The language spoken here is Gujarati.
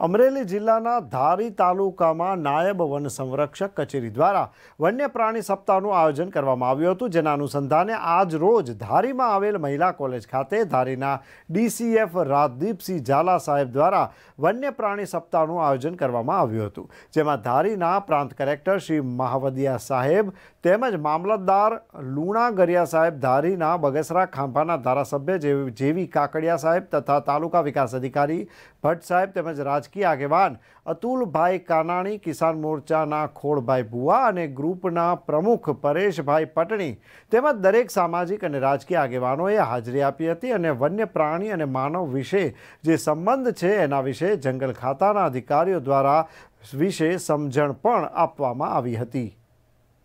અમરેલી જિલ્લાના ધારી તાલુકામાં નાયબ વન સંરક્ષક કચેરી દ્વારા વન્ય પ્રાણી સપ્તાહનું આયોજન કરવામાં આવ્યું હતું જેના અનુસંધાને આજ રોજ ધારીમાં આવેલ મહિલા કોલેજ ખાતે ધારીના ડીसीएफ રાધેપસિંહ જાલા સાહેબ દ્વારા વન્ય પ્રાણી સપ્તાહનું આયોજન કરવામાં આવ્યું હતું જેમાં ધારીના પ્રાંત કરક્ટર શ્રી મહાવદિયા સાહેબ તેમજ મામલતદાર લુણાગરિયા સાહેબ ધારીના બગસરા ખંબાના ધારાસભ્ય જેવી કાકડિયા સાહેબ તથા તાલુકા વિકાસ અધિકારી ભટ સાહેબ તેમજ કી આગેવાન અતુલભાઈ કાનાણી કિસાન મોરચા ના ખોળભાઈ બુવા અને ગ્રુપ ના પ્રમુખ પરેશભાઈ પટણી તેમા દરેક સામાજિક અને રાજકીય આગેવાનો એ હાજરી આપી હતી અને વન્ય પ્રાણી અને માનવ વિષે જે સંબંધ છે એના વિષે જંગલખાતાના અધિકારીઓ દ્વારા વિશે સમજણ પણ આપવામાં આવી હતી